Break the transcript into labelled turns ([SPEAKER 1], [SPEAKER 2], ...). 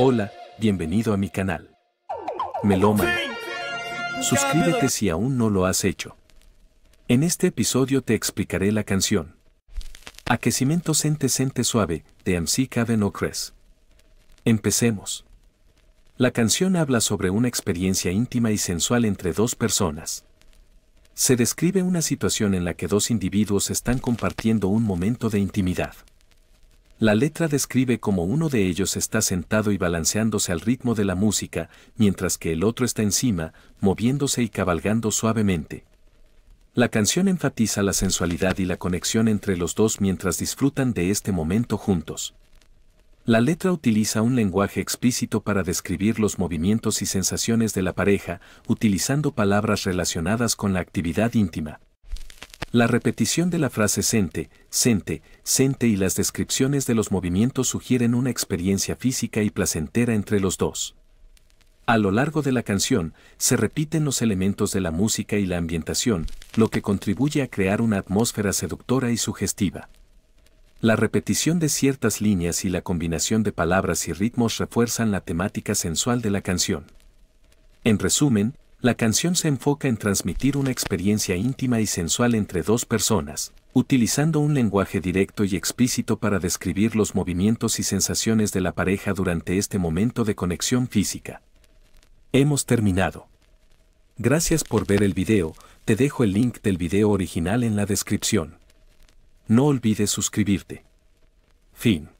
[SPEAKER 1] Hola, bienvenido a mi canal. Meloma. Suscríbete si aún no lo has hecho. En este episodio te explicaré la canción. Aquecimiento Sente Sente Suave, de MC no Cres. Empecemos. La canción habla sobre una experiencia íntima y sensual entre dos personas. Se describe una situación en la que dos individuos están compartiendo un momento de intimidad. La letra describe cómo uno de ellos está sentado y balanceándose al ritmo de la música, mientras que el otro está encima, moviéndose y cabalgando suavemente. La canción enfatiza la sensualidad y la conexión entre los dos mientras disfrutan de este momento juntos. La letra utiliza un lenguaje explícito para describir los movimientos y sensaciones de la pareja, utilizando palabras relacionadas con la actividad íntima. La repetición de la frase sente, sente, sente y las descripciones de los movimientos sugieren una experiencia física y placentera entre los dos. A lo largo de la canción, se repiten los elementos de la música y la ambientación, lo que contribuye a crear una atmósfera seductora y sugestiva. La repetición de ciertas líneas y la combinación de palabras y ritmos refuerzan la temática sensual de la canción. En resumen, la canción se enfoca en transmitir una experiencia íntima y sensual entre dos personas, utilizando un lenguaje directo y explícito para describir los movimientos y sensaciones de la pareja durante este momento de conexión física. Hemos terminado. Gracias por ver el video, te dejo el link del video original en la descripción. No olvides suscribirte. Fin.